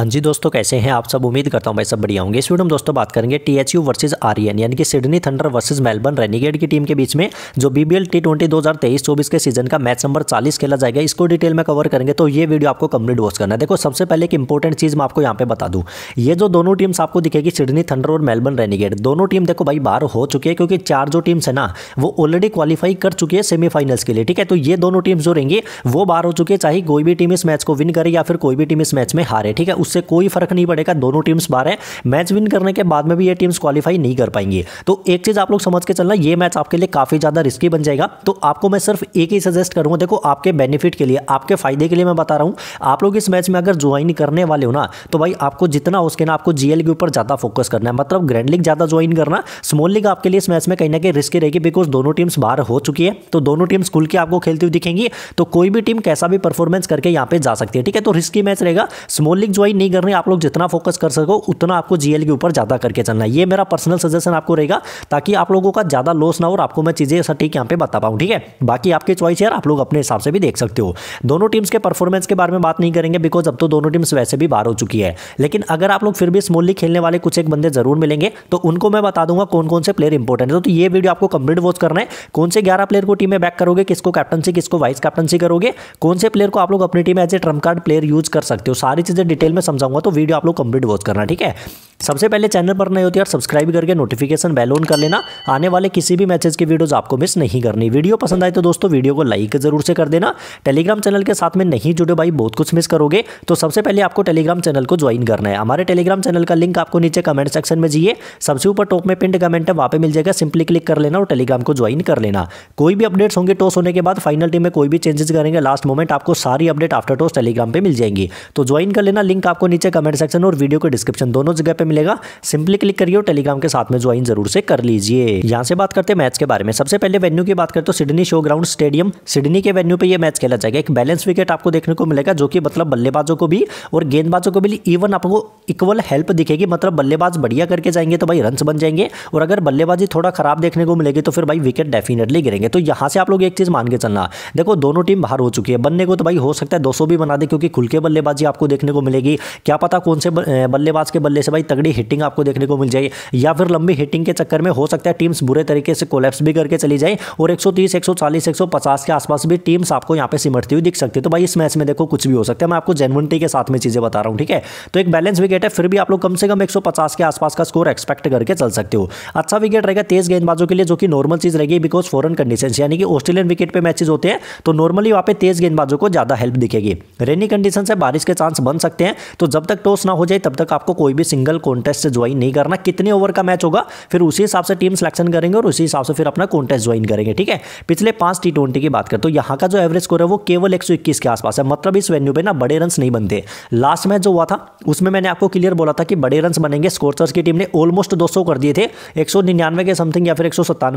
हाँ जी दोस्तों कैसे हैं आप सब उम्मीद करता हूं भाई सब बढ़िया होंगे इस वीडियो में दोस्तों बात करेंगे T H U versus RN यानी कि Sydney Thunder versus Melbourne Renegade की टीम के बीच में जो बीबीएल टी ट्वेंटी दो हजार तेईस चौबीस के सीजन का मैच नंबर चालीस खेला जाएगा इसको डिटेल में कवर करेंगे तो ये वीडियो आपको कम्प्लीट वॉच करना है देखो सबसे पहले एक इंपॉर्टेंट चीज़ मैं आपको यहाँ पे बता दूँ ये जो दोनों टीम्स आपको दिखेगी सिडनी थंडर और मेलबर्न रेनिगेड दोनों टीम देखो भाई बाहर हो चुकी है क्योंकि चार जो टीम्स है ना वो ऑलरेडी क्वालिफाई कर चुकी है सेमीफाइनल्स के लिए ठीक है तो ये दोनों टीम्स जो रहेंगी वो बाहर हो चुकी है चाहे कोई भी टीम इस मैच को विन करे या फिर कोई भी टीम इस मैच में हारे ठीक है उससे कोई फर्क नहीं पड़ेगा दोनों टीम्स बाहर हैं मैच विन करने के बाद में भी ये टीम्स क्वालिफाई नहीं कर पाएंगी तो एक चीज़ आप लोग समझ के चलना ये मैच आपके लिए काफ़ी ज़्यादा रिस्की बन जाएगा तो आपको मैं सिर्फ एक ही सजेस्ट करूंगा देखो आपके बेनिफिट के लिए आपके फायदे के लिए मैं बता रहा हूं आप लोग इस मैच में अगर ज्वाइन करने वाले हो ना तो भाई आपको जितना हो सके ना आपको जीएल के ऊपर ज़्यादा फोकस करना है मतलब ग्रैंड लीग ज़्यादा ज्वाइन करना स्मॉल लीग आपके लिए इस मैच में कहीं ना कहीं रिस्की रहेगी बिकॉज दोनों टीम्स बाहर हो चुकी है तो दोनों टीम्स खुल के आपको खेलती हुई दिखेंगी तो कोई भी टीम कैसा भी परफॉर्मेंस करके यहाँ पे जा सकती है ठीक है तो रिस्की मैच रहेगा स्मॉल लीग ज्वाइन ट्रेडिंग नहीं करनी आप लोग जितना फोकस कर सको उतना आपको जीएल के ऊपर ज़्यादा करके चलना है ये मेरा पर्सनल सजेशन आपको रहेगा ताकि आप लोगों का ज़्यादा लॉस ना हो और आपको मैं चीज़ें सटीक यहाँ पे बता पाऊँ ठीक है बाकी आपके चॉइस यार आप लोग अपने हिसाब से भी देख सकते हो दोनों टीम्स के परफॉर्मेंस के बारे में बात नहीं करेंगे बिकॉज अब तो दोनों टीम्स वैसे भी बाहर हो चुकी है लेकिन अगर आप लोग फिर भी स्मॉलली खेलने वाले कुछ एक बंदे जरूर मिलेंगे तो उनको मैं बता दूंगा कौन कौन से प्लेयर इंपॉर्टेंट है तो ये वीडियो आपको कंप्लीट वॉच करना है कौन से ग्यारह प्लेयर को टीम में बैक करोगे किसको कैप्टनसी किसको वाइस कैप्टनसी करोगे कौन से प्लेयर को आप लोग अपनी team as a trump card player use कर सकते हो सारी चीज़ें डिटेल में समझाऊंगा तो वीडियो आप लोग कंप्लीट वॉच करना ठीक है सबसे पहले चैनल पर नहीं होती यार सब्सक्राइब करके नोटिफिकेशन बेल ऑन कर लेना आने वाले किसी भी मैसेज की वीडियोज आपको मिस नहीं करनी वीडियो पसंद आए तो दोस्तों वीडियो को लाइक जरूर से कर देना टेलीग्राम चैनल के साथ में नहीं जुड़े भाई बहुत कुछ मिस करोगे तो सबसे पहले आपको टेलीग्राम चैनल को ज्वाइन करना है हमारे टेलीग्राम चैनल का लिंक आपको नीचे कमेंट सेक्शन में जाइए सबसे ऊपर टॉप में पिंड कमेंट है वहां पर मिल जाएगा सिंपली क्लिक कर लेना और टेलीग्राम को ज्वाइन कर लेना कोई भी अपडेट्स होंगे टॉस होने के बाद फाइनल टीम में कोई भी चेंजेस करेंगे लास्ट मोमेंट आपको सारी अपडेट आफ्टर टॉस टेलीग्राम पर मिल जाएंगी तो ज्वाइन कर लेना लिंक आपको नीचे कमेंट सेक्शन और वीडियो के डिस्क्रिप्शन दोनों जगह पे मिलेगा सिंपली क्लिक करिए और टेलीग्राम के साथ में ज्वाइन जरूर से कर लीजिए यहाँ से बात करते हैं मैच के बारे में सबसे पहले वेन्यू की बात करें तो Sydney Show Ground stadium Sydney के वेन्यू पर यह मैच खेला जाएगा एक बैलेंस विकेट आपको देखने को मिलेगा जो कि मतलब बल्लेबाजों को भी और गेंदबाजों को भी इवन आपको इक्वल हेल्प दिखेगी मतलब बल्लेबाज बढ़िया करके जाएंगे तो भाई रन बन जाएंगे और अगर बल्लेबाजी थोड़ा खराब देखने को मिलेगी तो फिर भाई विकेट डेफिनेटली गिरेंगे तो यहाँ से आप लोग एक चीज मान के चलना देखो दोनों टीम बाहर हो चुकी है बनने को तो भाई हो सकता है दो भी बना दे क्योंकि खुल के बल्लेबाजी आपको देखने को मिलेगी क्या पता कौन से बल्लेबाज के बल्ले से भाई तगड़ी हिटिंग आपको देखने को मिल जाए या फिर लंबी हिटिंग के चक्कर में हो सकता है टीम्स बुरे तरीके से कोलेप्स भी करके चली जाए और एक सौ 150 के आसपास भी टीम्स आपको यहाँ पे सिमटती हुई दिख सकती है तो भाई इस मैच में देखो कुछ भी हो सकता है मैं आपको जेनवनटी के साथ में चीज़ें बता रहा हूँ ठीक है तो एक बैलेंस विकेट है फिर भी आप लोग कम से कम एक के आसपास का स्कोर एक्सपेक्ट करके चल सकते हो अच्छा विकेट रहेगा तेज गेंदबाजों के लिए जो कि नॉर्मल चीज़ रहेगी बिकॉज फॉरन कंडीशन यानी कि ऑस्ट्रेलियन विकेट पर मैचेज होते हैं तो नॉर्मली वहाँ पे तेज गेंदबाजों को ज़्यादा हेल्प दिखेगी रेनी कंडीशन से बारिश के चांस बन सकते हैं तो जब तक टॉस ना हो जाए तब तक आपको कोई भी सिंगल कॉन्टेस्ट से ज्वाइन नहीं करना कितने ओवर का मैच होगा फिर उसी हिसाब से टीम सिलेक्शन करेंगे और उसी हिसाब से फिर अपना कॉन्टेस्ट ज्वाइन करेंगे ठीक है पिछले पांच टी की बात करें तो यहां का जो एवरेज स्कोर है वो केवल एक के आसपास है मतलब इस वेन्यू पर ना बड़े रन नहीं बनते लास्ट मैच जो हुआ था उसमें मैंने आपको क्लियर बोला था कि बड़े रन बनेंगे स्कोर्सर्स की टीम ने ऑलमोस्ट दो कर दिए थे एक के समथिंग या फिर एक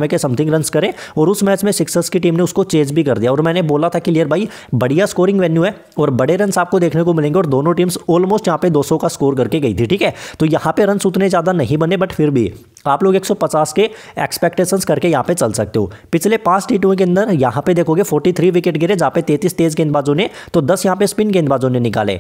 के समथिंग रन करें और उस मैच में सिक्सर्स की टीम ने उसको चेज भी कर दिया और मैंने बोला था क्लियर भाई बढ़िया स्कोरिंग वेन्यू है और बड़े रन आपको देखने को मिलेंगे और दोनों टीम्स ऑलमोस्ट यहाँ पे 200 का स्कोर करके गई थी ठीक है तो यहाँ पे रन उतने ज़्यादा नहीं बने बट फिर भी आप लोग 150 के एक्सपेक्टेशंस करके यहाँ पे चल सकते हो पिछले पांच टी के अंदर यहाँ पे देखोगे 43 विकेट गिरे जहाँ पे 33 तेज गेंदबाजों ने तो 10 यहाँ पे स्पिन गेंदबाजों ने निकाले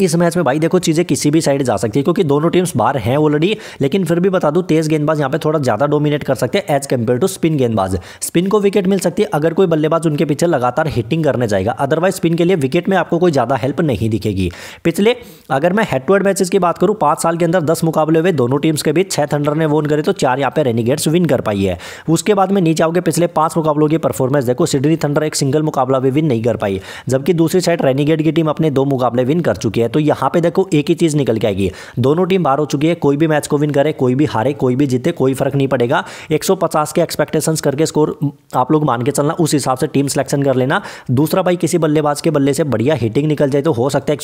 इस मैच में भाई देखो चीज़ें किसी भी साइड जा सकती है क्योंकि दोनों टीम्स बाहर हैं ऑलरेडी लेकिन फिर भी बता दूं तेज गेंदबाज यहाँ पे थोड़ा ज़्यादा डोमिनेट कर सकते हैं एज कम्पेयर टू स्पिन गेंदबाज स्पिन को विकेट मिल सकती है अगर कोई बल्लेबाज उनके पीछे लगातार हिटिंग करने जाएगा अदरवाइज स्पिन के लिए विकेट में आपको कोई ज़्यादा हेल्प नहीं दिखेगी पिछले अगर मैं हेड टू हेड मैचेस की बात करूँ पाँच साल के अंदर दस मुकाबले हुए दोनों टीम्स के बीच छः थंडर ने वोन करे तो चार यहाँ पे रेनीगेट्स विन कर पाई है उसके बाद में नीचे आओगे पिछले पाँच मुकाबलों की परफॉर्मेंस देखो सिडनी थंडर एक सिंगल मुकाबला भी विन नहीं कर पाई जबकि दूसरी साइड रेनीगेट की टीम अपने दो मुकाबले विन कर चुकी चुकी है तो यहां पे देखो एक ही चीज़ निकल के आएगी दोनों टीम बाहर हो चुकी है कोई भी मैच को विन करे कोई भी हारे कोई भी जीते कोई फर्क नहीं पड़ेगा 150 के एक्सपेक्टेशन करके स्कोर आप लोग मान के चलना उस हिसाब से टीम सिलेक्शन कर लेना दूसरा भाई किसी बल्लेबाज के बल्ले से बढ़िया हिटिंग निकल जाए तो हो सकता है एक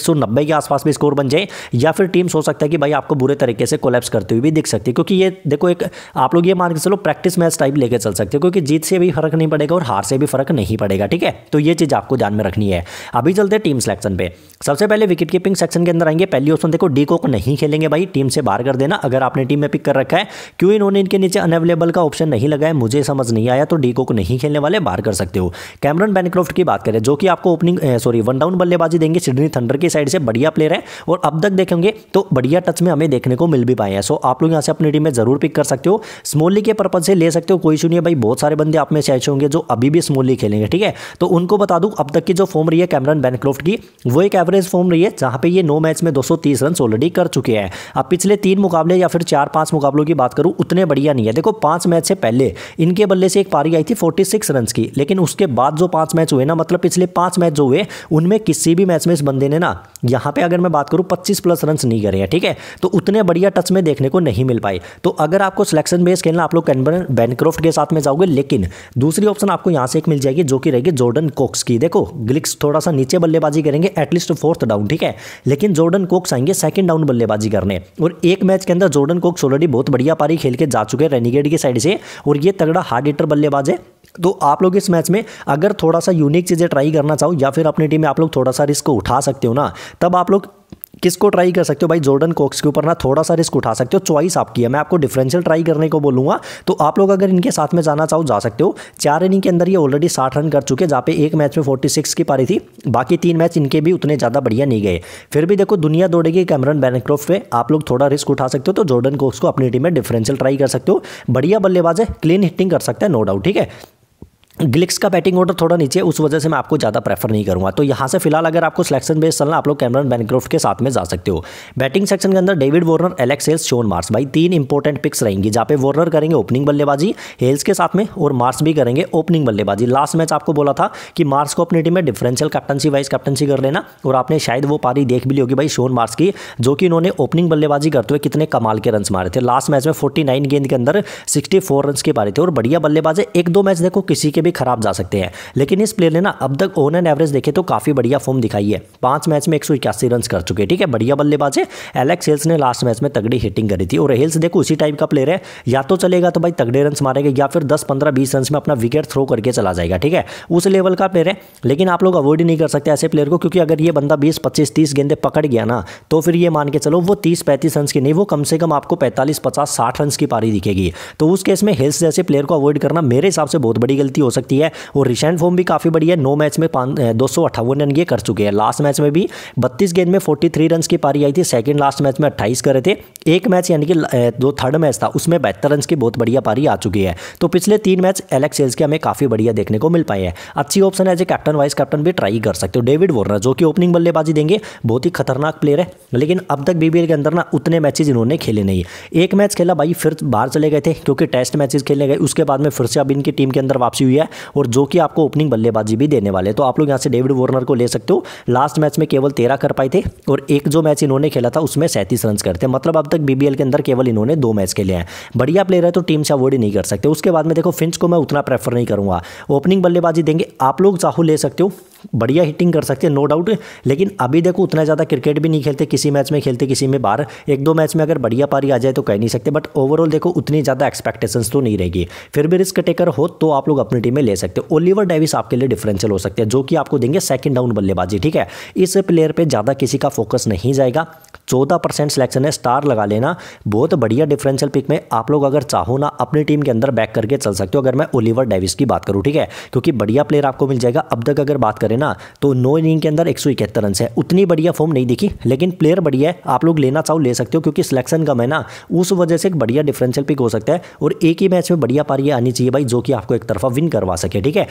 सौ के आसपास भी स्कोर बन जाए या फिर टीम सो सकता है कि भाई आपको बुरे तरीके से कोलेप्स करते हुए भी दिख सकती है क्योंकि ये देखो एक आप लोग ये मान के चलो प्रैक्टिस मैच टाइप लेके चल सकते हो क्योंकि जीत से भी फर्क नहीं पड़ेगा और हार से भी फर्क नहीं पड़ेगा ठीक है तो ये चीज़ आपको ध्यान में रखनी है अभी चलते हैं टीम सिलेक्शन पे सबसे पहले विकेट कीपिंग सेक्शन के अंदर आएंगे पहली ऑप्शन देखो डी कोक नहीं खेलेंगे भाई टीम से बाहर कर देना अगर आपने टीम में पिक कर रखा है क्यों इन्होंने इनके नीचे अनअवेलेबल का ऑप्शन नहीं लगाया मुझे समझ नहीं आया तो डी कोक नहीं खेलने वाले बाहर कर सकते हो कैमरन बैनक्रॉफ्ट की बात करें जो कि आपको ओपनिंग सॉरी वन डाउन बल्लेबाजी देंगे सिडनी थंडर की साइड से बढ़िया प्लेयर है और अब तक देखेंगे तो बढ़िया टच में हमें देखने को मिल भी पाए हैं सो आप लोग यहाँ से अपनी टीम में जरूर पिक कर सकते हो स्मोली के पर्पज से ले सकते हो कोई इशू नहीं है भाई बहुत सारे बंदे आप में से ऐसे होंगे जो अभी भी स्मोली खेलेंगे ठीक है तो उनको बता दूँ अब तक की जो फॉर्म रही है कैमरन बैनक्रॉफ्ट की वो एक एवरेज फॉर्म रही है जहां पे ये नौ मैच में 230 रन ऑलरेडी कर चुके हैं अब पिछले तीन मुकाबले या फिर चार पांच मुकाबलों की बात करूं उतने बढ़िया नहीं है देखो पांच मैच से पहले इनके बल्ले से एक पारी आई थी फोर्टी सिक्स रन की लेकिन उसके बाद जो पांच मैच हुए ना मतलब पिछले पांच मैच जो हुए उनमें किसी भी मैच में इस बंदे ने ना यहां पर अगर मैं बात करूं पच्चीस प्लस रन नहीं करे हैं ठीक है तो उतने बढ़िया टच में देखने को नहीं मिल पाए तो अगर आपको सिलेक्शन बेस खेलना आप लोग कैनबर्न बैनक्रॉफ्ट के साथ में जाओगे लेकिन दूसरी ऑप्शन आपको यहां से एक मिल जाएगी जो कि रहेगी जॉर्डन कोक्स की देखो ग्लिक्स थोड़ा सा नीचे बल्लेबाजी करेंगे एटलीस्ट फोर्थ डाउन ठीक है लेकिन जॉर्डन कोक्स आएंगे सेकंड डाउन बल्लेबाजी करने और एक मैच के अंदर जॉर्डन कोक्स ऑलरेडी बहुत बढ़िया पारी खेल के जा चुके हैं रेनीगेड की साइड से और ये तगड़ा हार्ड हिटर बल्लेबाज है तो आप लोग इस मैच में अगर थोड़ा सा यूनिक चीज़ें ट्राई करना चाहो या फिर अपनी टीम में आप लोग थोड़ा सा रिस्क उठा सकते हो ना तब आप लोग किसको ट्राई कर सकते हो भाई जोर्डन कॉक्स के ऊपर ना थोड़ा सा रिस्क उठा सकते हो चॉइस आपकी है मैं आपको डिफरेंशियल ट्राई करने को बोलूँगा तो आप लोग अगर इनके साथ में जाना चाहो जा सकते हो चार इनिंग के अंदर ये ऑलरेडी साठ रन कर चुके जहाँ पे एक मैच में फोर्टी सिक्स की पारी थी बाकी तीन मैच इनके भी उतने ज़्यादा बढ़िया नहीं गए फिर भी देखो दुनिया दौड़ेगी कैमरन बैनक्रॉफ्ट पे आप लोग थोड़ा रिस्क उठा सकते हो तो जॉर्डन कोक्स को अपनी टीम में डिफरेंशियल ट्राई कर सकते हो बढ़िया बल्लेबाज है क्लीन हिटिंग कर सकते हैं नो डाउट ठीक है ग्लिक्स का बैटिंग ऑर्डर थोड़ा नीचे उस वजह से मैं आपको ज़्यादा प्रेफर नहीं करूँगा तो यहाँ से फिलहाल अगर आपको सिलेक्शन बेस चलना आप लोग कैमरन बैनक्रोफ्ट के साथ में जा सकते हो बैटिंग सेक्शन के अंदर David Warner Alex Hales Shaun Marsh भाई तीन इंपॉर्टेंट पिक्स रहेंगी जहाँ पे वॉर्नर करेंगे ओपनिंग बल्लेबाजी हेल्स के साथ में और मार्स भी करेंगे ओपनिंग बल्लेबाजी लास्ट मैच आपको बोला था कि मार्स को अपनी टीम में डिफरेंशियल कैप्टनसी वाइज कैप्टनसी कर लेना और आपने शायद वो पारी देख भी ली होगी भाई शोन मार्स की जो कि उन्होंने ओपनिंग बल्लेबाजी करते हुए कितने कमाल के रन मारे थे लास्ट मैच में फोर्टी गेंद के अंदर सिक्सटी रन के पारे थे और बढ़िया बल्लेबाजी एक दो मैच देखो किसी के भी भी खराब जा सकते हैं लेकिन इस प्लेयर ने ना अब तक ओन एंड एवरेज देखे तो काफ़ी बढ़िया फॉर्म दिखाई है पांच मैच में एक रन कर चुके ठीक है बढ़िया बल्लेबाज है एलेक्स हिल्स ने लास्ट मैच में तगड़ी हिटिंग करी थी और हिल्स देखो उसी टाइप का प्लेयर है या तो चलेगा तो भाई तगड़े रन मारेगा या फिर दस पंद्रह बीस रन में अपना विकेट थ्रो करके चला जाएगा ठीक है उस लेवल का प्लेयर है लेकिन आप लोग अवॉइड नहीं कर सकते ऐसे प्लेयर को क्योंकि अगर ये बंदा बीस पच्चीस तीस गेंदे पकड़ गया ना तो फिर ये मान के चलो वो तीस पैंतीस रन की नहीं वो कम से कम आपको पैंतालीस पचास साठ रन की पारी दिखेगी तो उस केस में हिल्स जैसे प्लेयर को अवॉइड करना मेरे हिसाब से बहुत बड़ी गलती हो सकती सकती है और रिसेंट फॉर्म भी काफ़ी बढ़िया है नौ मैच में दो सौ अट्ठावन रन ये कर चुके हैं लास्ट मैच में भी बत्तीस गेंद में फोर्टी थ्री रन की पारी आई थी सेकंड लास्ट मैच में अट्ठाईस करे थे एक मैच यानी कि जो थर्ड मैच था उसमें बहत्तर रन की बहुत बढ़िया पारी आ चुकी है तो पिछले तीन मैच एलेक्स सेल्स के हमें काफ़ी बढ़िया देखने को मिल पाए हैं अच्छी ऑप्शन है जो कैप्टन वाइस कैप्टन भी ट्राई कर सकते हो डेविड वॉर्नर जो कि ओपनिंग बल्लेबाजी देंगे बहुत ही खतरनाक प्लेयर है लेकिन अब तक बीबीएल के अंदर ना उतने मैचेज इन्होंने खेले नहीं एक मैच खेला भाई फिर बाहर चले गए थे क्योंकि टेस्ट मैचेज खेले गए उसके बाद में फिर से अब इनकी टीम के अंदर वापसी हुई है और जो कि आपको ओपनिंग बल्लेबाजी भी देने वाले तो आप लोग यहाँ से डेविड वॉर्नर को ले सकते हो लास्ट मैच में केवल तेरह कर पाए थे और एक जो मैच इन्होंने खेला था उसमें सैंतीस रन करते मतलब अब तक बीबीएल के अंदर केवल इन्होंने दो मैच खेले हैं बढ़िया प्लेयर है तो टीम से अवॉइड नहीं कर सकते उसके बाद में देखो फिंच को मैं उतना प्रेफर नहीं करूंगा ओपनिंग बल्लेबाजी देंगे आप लोग चाहो ले सकते हो बढ़िया हिटिंग कर सकते हैं नो डाउट लेकिन अभी देखो उतना ज़्यादा क्रिकेट भी नहीं खेलते किसी मैच में खेलते किसी में बाहर एक दो मैच में अगर बढ़िया पारी आ जाए तो कह नहीं सकते बट ओवरऑल देखो उतनी ज़्यादा एक्सपेक्टेशंस तो नहीं रहेगी फिर भी रिस्क टेकर हो तो आप लोग अपनी टीम में ले सकते हो ओलिवर डेविस आपके लिए डिफरेंशियल हो सकते हैं जो कि आपको देंगे सेकंड डाउन बल्लेबाजी ठीक है इस प्लेयर पर ज़्यादा किसी का फोकस नहीं जाएगा चौदह परसेंट सिलेक्शन है स्टार लगा लेना बहुत बढ़िया डिफरेंशियल पिक में आप लोग अगर चाहो ना अपनी टीम के अंदर बैक करके चल सकते हो अगर मैं ओलिवर डेविस की बात करूँ ठीक है क्योंकि बढ़िया प्लेयर आपको मिल जाएगा अब तक अगर बात करें करें ना तो नौ इनिंग के अंदर एक रन है उतनी बढ़िया फॉर्म नहीं दिखी लेकिन प्लेयर बढ़िया है आप लोग लेना चाहो ले सकते हो क्योंकि सिलेक्शन कम है ना उस वजह से एक बढ़िया डिफरेंशियल पिक हो सकता है और एक ही मैच में बढ़िया पारी आनी चाहिए भाई जो कि आपको एक तरफा विन करवा सके ठीक है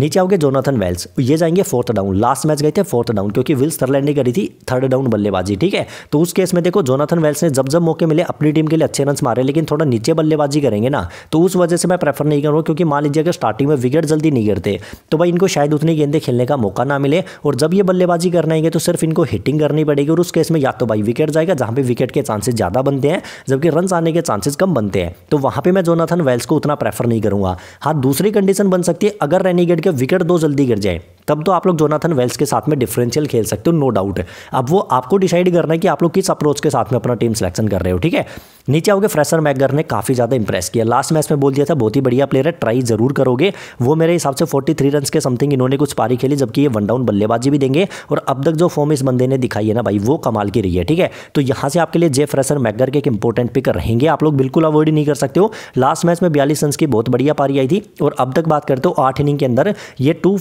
नीचे आओगे जोनाथन वेल्स ये जाएंगे फोर्थ डाउन लास्ट मैच गए थे फोर्थ डाउन क्योंकि विल्स थर्लैंड ने करी थी थर्ड डाउन बल्लेबाजी ठीक है तो उस केस में देखो जोनाथन वेल्स ने जब जब मौके मिले अपनी टीम के लिए अच्छे रन मारे लेकिन थोड़ा नीचे बल्लेबाजी करेंगे ना तो उस वजह से मैं प्रेफर नहीं करूँगा क्योंकि मान लीजिए अगर स्टार्टिंग में विकेट जल्दी नहीं गिरते तो भाई इनको शायद उतनी गेंदे खेलने का मौका ना मिले और जब ये बल्लेबाजी करना है तो सिर्फ इनको हिटिंग करनी पड़ेगी और उस केस में या तो भाई विकेट जाएगा जहाँ पर विकेट के चांसेस ज़्यादा बनते हैं जबकि रन आने के चांसेस कम बनते हैं तो वहाँ पर मैं जोनाथन वेल्स को उतना प्रेफर नहीं करूँगा हाँ दूसरी कंडीशन बन सकती है अगर रेनीगेट विकेट दो जल्दी गिर जाए तब तो आप लोग जोनाथन वेल्स के साथ में डिफरेंशियल खेल सकते हो नो डाउट है अब वो आपको डिसाइड करना है कि आप लोग किस अप्रोच के साथ में अपना टीम सिलेक्शन कर रहे हो ठीक है नीचे आओगे फ्रेशर मैगर ने काफ़ी ज़्यादा इंप्रेस किया लास्ट मैच में बोल दिया था बहुत ही बढ़िया प्लेयर है ट्राई जरूर करोगे वो मेरे हिसाब से 43 रन के समथिंग इन्होंने कुछ पारी खेली जबकि ये वन डाउन बल्लेबाजी भी देंगे और अब तक जो फॉर्म इस बंदे ने दिखाई है ना भाई वो कमाल की रही है ठीक है तो यहाँ से आपके लिए जे फ्रेशर मैगर के एक इंपॉर्टेंट पिक रहेंगे आप लोग बिल्कुल अवॉइड नहीं कर सकते हो लास्ट मैच में बयालीस रन की बहुत बढ़िया पारी आई थी और अब तक बात करते हो आठ इनिंग के अंदर ये टू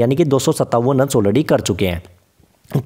यानी यानी कि दो सौ सत्तावन रन ऑलरेडी कर चुके हैं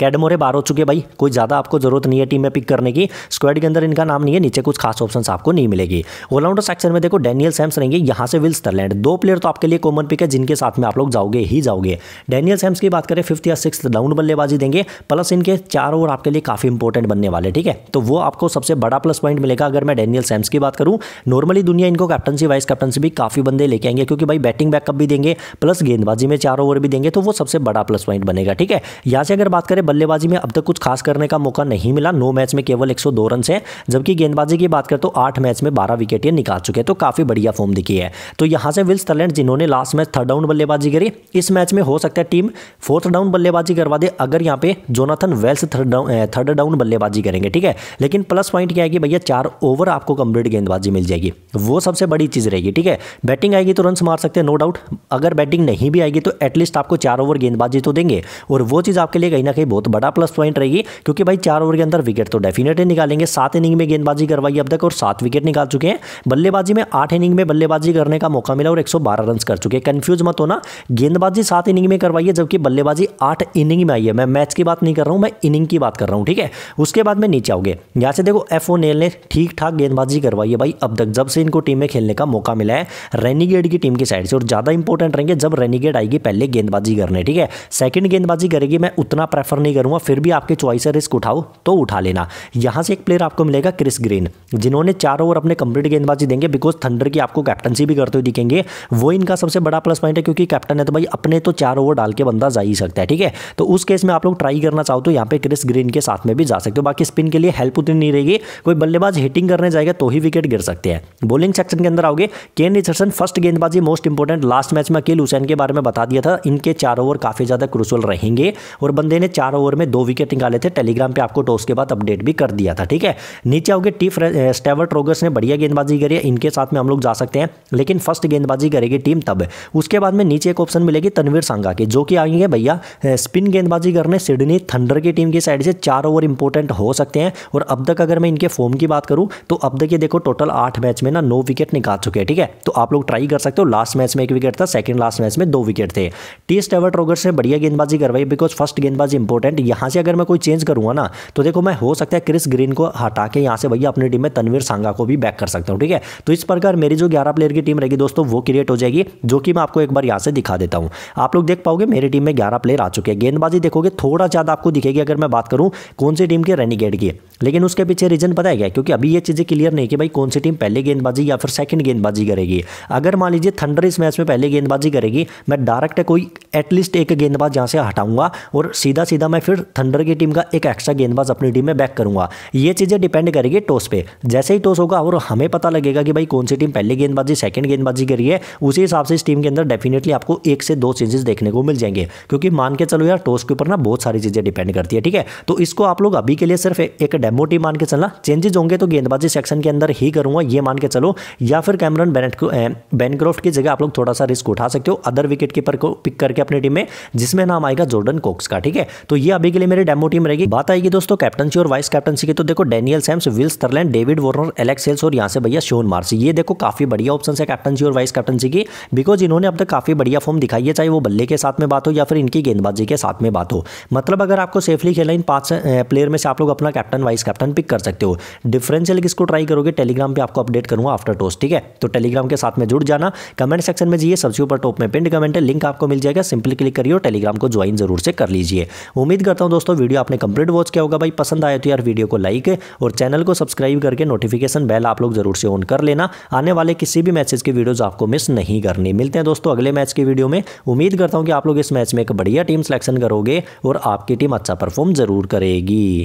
कैडमोरे बार हो चुके हैं भाई कोई ज़्यादा आपको जरूरत नहीं है टीम में पिक करने की स्क्वाड के अंदर इनका नाम नहीं है नीचे कुछ खास ऑप्शन आपको नहीं मिलेगी ऑलराउंडर सेक्शन में देखो डैनियल सैम्स रहेंगे यहाँ से विल्स स्टरलैंड दो प्लेयर तो आपके लिए कॉमन पिक है जिनके साथ में आप लोग जाओगे ही जाओगे डैनियल सैम्स की बात करें फिफ्थ या सिक्स डाउन बल्लेबाजी देंगे प्लस इनके चार ओवर आपके लिए काफ़ी इंपॉर्टेंट बनने वाले ठीक है तो वो आपको सबसे बड़ा प्लस पॉइंट मिलेगा अगर मैं डैनियल सैम्स की बात करूँ नॉर्मली दुनिया इनको कैप्टनसी वाइस कैप्टनसी भी काफ़ी बंदे लेके आएंगे क्योंकि भाई बैटिंग बैकअप भी देंगे प्लस गेंदबाजी में चार ओवर भी देंगे तो वो सबसे बड़ा प्लस पॉइंट बनेगा ठीक है यहाँ से अगर बात करें बल्लेबाजी में अब तक कुछ खास करने का मौका नहीं मिला नौ मैच में केवल 102 रन है जबकि गेंदबाजी की बात करें तो आठ मैच में बारह विकेट ये निकाल चुके हैं तो काफ़ी बढ़िया फॉर्म दिखी है तो यहां से विल्स तलेंट जिन्होंने लास्ट मैच थर्ड डाउन बल्लेबाजी करी इस मैच में हो सकता है टीम फोर्थ डाउन बल्लेबाजी करवा दे अगर यहाँ पे Jonathan Wells third down third down बल्लेबाजी करेंगे ठीक है लेकिन प्लस पॉइंट क्या है कि भैया चार ओवर आपको कंप्लीट गेंदबाजी मिल जाएगी वो सबसे बड़ी चीज़ रहेगी ठीक है बैटिंग आएगी तो रन मार सकते हैं नो डाउट अगर बैटिंग नहीं भी आएगी तो एटलीस्ट आपको चार ओवर गेंदबाजी तो देंगे और वो चीज़ आपके लिए कहीं ना कहीं लिए बहुत बड़ा प्लस पॉइंट रहेगी क्योंकि भाई चार ओवर के अंदर विकेट तो डेफिनेटली निकालेंगे सात इनिंग में गेंदबाजी करवाई अब तक और सात विकेट निकाल चुके हैं बल्लेबाजी में आठ इनिंग में बल्लेबाजी करने का मौका मिला और एक रन कर चुके हैं कन्फ्यूज मत होना गेंदबाजी सात इनिंग में करवाई है जबकि बल्लेबाजी आठ इनिंग में आई है मैं मैच की बात नहीं कर रहा हूँ मैं इनिंग की बात कर रहा हूँ ठीक है उसके बाद में नीचे आओगे यहाँ से देखो एफ ने ठीक ठाक गेंदबाजी करवाई है भाई अब तक जब से इनको टीम में खेलने का मौका मिला है रेनीगेड की टीम की साइड से और ज़्यादा इंपॉर्टेंट रहेंगे जब रेनीगेड आएगी पहले गेंदबाजी करने ठीक है सेकंड गेंदबाजी करेगी मैं उतना प्रेफर प्रेफर नहीं करूंगा फिर भी आपके चॉइस है रिस्क उठाओ तो उठा लेना यहां से एक प्लेयर आपको मिलेगा क्रिस ग्रीन जिन्होंने चार ओवर अपने कंप्लीट गेंदबाजी देंगे बिकॉज थंडर की आपको कैप्टनसी भी करते हुए दिखेंगे वो इनका सबसे बड़ा प्लस पॉइंट है क्योंकि कैप्टन है तो भाई अपने तो चार ओवर डाल के बंदा जा ही सकता है ठीक है तो उस केस में आप लोग ट्राई करना चाहो तो यहाँ पे क्रिस ग्रीन के साथ में भी जा सकते हो बाकी स्पिन के लिए हेल्प उतनी नहीं रहेगी कोई बल्लेबाज हिटिंग करने जाएगा तो ही विकेट गिर सकते हैं बॉलिंग सेक्शन के अंदर आओगे केन रिचर्सन फर्स्ट गेंदबाजी मोस्ट इंपॉर्टेंट लास्ट मैच में अकेल हुसैन के बारे में बता दिया था इनके चार ओवर काफी ज्यादा क्रुशल रहेंगे और बंदे ने चार ओवर में दो विकेट निकाले थे टेलीग्राम पे आपको टॉस के बाद अपडेट भी कर दिया था ठीक है नीचे आओगे टीफ स्टेवर्ट रोगस ने बढ़िया गेंदबाजी करी है इनके साथ में हम लोग जा सकते हैं लेकिन फर्स्ट गेंदबाजी करेगी टीम तब उसके बाद में नीचे एक ऑप्शन मिलेगी तनवीर सांगा की जो कि आएंगे भैया स्पिन गेंदबाजी करने सिडनी थंडर की टीम की साइड से चार ओवर इंपॉर्टेंट हो सकते हैं और अब तक अगर मैं इनके फॉर्म की बात करूँ तो अब तक ये देखो टोटल आठ मैच में ना नौ विकेट निकाल चुके हैं ठीक है तो आप लोग ट्राई कर सकते हो लास्ट मैच में एक विकेट था सेकंड लास्ट मैच में दो विकेट थे टी स्टेवर्ट रोगर्स ने बढ़िया गेंदबाजी करवाई बिकॉज फर्स्ट गेंदबाजी इंपॉर्टेंट यहां से अगर मैं कोई चेंज करूँगा ना तो देखो मैं हो सकता है क्रिस ग्रीन को हटा के यहां से भैया अपनी टीम में तनवीर सांगा को भी बैक कर सकता हूं ठीक है तो इस प्रकार मेरी जो ग्यारह प्लेयर की टीम रहेगी दोस्तों वो क्रिएट हो जाएगी जो कि मैं आपको एक बार यहां से दिखा देता हूं आप लोग देख पाओगे मेरी टीम में ग्यारह प्लेयर आ चुके हैं गेंदबाजी देखोगे थोड़ा ज़्यादा आपको दिखेगी अगर मैं बात करूँ कौन सी टीम के रेनिगेट की लेकिन उसके पीछे रीजन पता है क्या क्योंकि अभी ये चीज़ें क्लियर नहीं कि भाई कौन सी टीम पहले गेंदबाजी या फिर सेकंड गेंदबाजी करेगी अगर मान लीजिए थंडर इस मैच में पहले गेंदबाजी करेगी मैं डायरेक्ट कोई एटलीस्ट एक गेंदबाज यहां से हटाऊंगा और सीधा सीधा मैं फिर थंडर की टीम का एक एक्स्ट्रा गेंदबाज अपनी टीम में बैक करूंगा ये चीज़ें डिपेंड करेगी टॉस पे जैसे ही टॉस होगा और हमें पता लगेगा कि भाई कौन सी टीम पहले गेंदबाजी सेकंड गेंदबाजी करी है उसी हिसाब से इस टीम के अंदर डेफिनेटली आपको एक से दो चेंजेस देखने को मिल जाएंगे क्योंकि मान के चलो यार टॉस के ऊपर ना बहुत सारी चीज़ें डिपेंड करती है ठीक है तो इसको आप लोग अभी के लिए सिर्फ एक डेमो टीम मान के चलना चेंजेस होंगे तो गेंदबाजी सेक्शन के अंदर ही करूंगा ये मान के चलो या फिर कैमरन बेनेट को की जगह आप लोग थोड़ा सा रिस्क उठा सकते हो अदर विकेट कीपर को पिक करके अपनी टीम में जिसमें नाम आएगा जोर्डन कोक्स का ठीक है तो ये अभी के लिए मेरे डेमो टीम रहेगी बात आएगी दोस्तों कैप्टनसी और वाइस कैप्टनसी की तो देखो Daniel Sams Wills Sutherland David Warner Alex Hales और यहाँ से भैया शोन मार्सी ये देखो काफी बढ़िया ऑप्शन है कैप्टनसी और वाइस कैप्टनसी की बिकॉज इन्होंने अब तक काफी बढ़िया फॉर्म दिखाई है चाहे वो बल्ले के साथ में बात हो या फिर इनकी गेंदबाजी के साथ में बात हो मतलब अगर आपको सेफली खेलना इन पांच प्लेयर में से आप लोग अपना कैप्टन वाइस कैप्टन पिक कर सकते हो डिफरेंशियल किसको ट्राई करोगे टेलीग्राम पे आपको अपडेट करूंगा आफ्टर टोस्ट ठीक है तो टेलीग्राम के साथ में जुड़ जाना कमेंट सेक्शन में जाइए सबसे ऊपर टॉप में पिंड कमेंट है लिंक आपको मिल जाएगा सिंपली क्लिक करिए और टेलीग्राम को ज्वाइन जरूर से कर लीजिए उम्मीद करता हूँ दोस्तों वीडियो आपने कंप्लीट वॉच किया होगा भाई पसंद आया तो यार वीडियो को लाइक और चैनल को सब्सक्राइब करके नोटिफिकेशन बेल आप लोग जरूर से ऑन कर लेना आने वाले किसी भी मैचेज की वीडियोज आपको मिस नहीं करनी मिलते हैं दोस्तों अगले मैच की वीडियो में उम्मीद करता हूँ कि आप लोग इस मैच में एक बढ़िया टीम सिलेक्शन करोगे और आपकी टीम अच्छा परफॉर्म जरूर करेगी